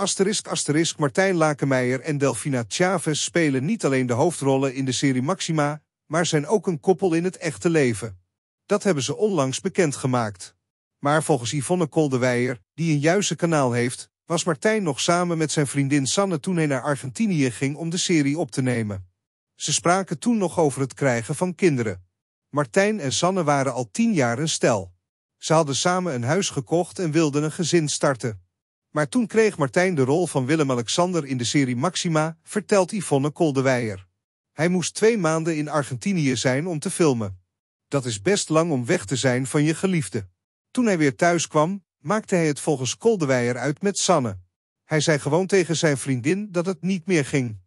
Asterisk, asterisk, Martijn Lakenmeijer en Delfina Chavez spelen niet alleen de hoofdrollen in de serie Maxima, maar zijn ook een koppel in het echte leven. Dat hebben ze onlangs bekendgemaakt. Maar volgens Yvonne Koldewijer, die een juiste kanaal heeft, was Martijn nog samen met zijn vriendin Sanne toen hij naar Argentinië ging om de serie op te nemen. Ze spraken toen nog over het krijgen van kinderen. Martijn en Sanne waren al tien jaar een stel. Ze hadden samen een huis gekocht en wilden een gezin starten. Maar toen kreeg Martijn de rol van Willem-Alexander in de serie Maxima, vertelt Yvonne Koldewijer. Hij moest twee maanden in Argentinië zijn om te filmen. Dat is best lang om weg te zijn van je geliefde. Toen hij weer thuis kwam, maakte hij het volgens Koldewijer uit met Sanne. Hij zei gewoon tegen zijn vriendin dat het niet meer ging.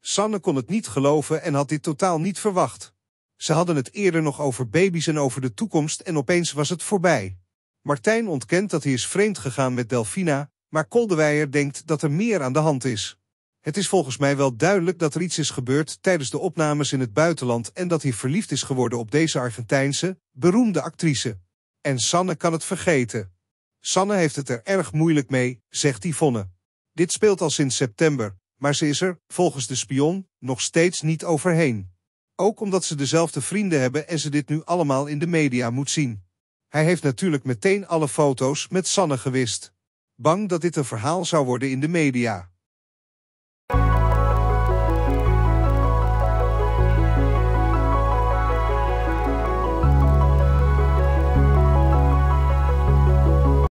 Sanne kon het niet geloven en had dit totaal niet verwacht. Ze hadden het eerder nog over baby's en over de toekomst en opeens was het voorbij. Martijn ontkent dat hij is vreemd gegaan met Delfina, maar Koldewijer denkt dat er meer aan de hand is. Het is volgens mij wel duidelijk dat er iets is gebeurd tijdens de opnames in het buitenland en dat hij verliefd is geworden op deze Argentijnse, beroemde actrice. En Sanne kan het vergeten. Sanne heeft het er erg moeilijk mee, zegt Yvonne. Dit speelt al sinds september, maar ze is er, volgens de spion, nog steeds niet overheen. Ook omdat ze dezelfde vrienden hebben en ze dit nu allemaal in de media moet zien. Hij heeft natuurlijk meteen alle foto's met Sanne gewist bang dat dit een verhaal zou worden in de media.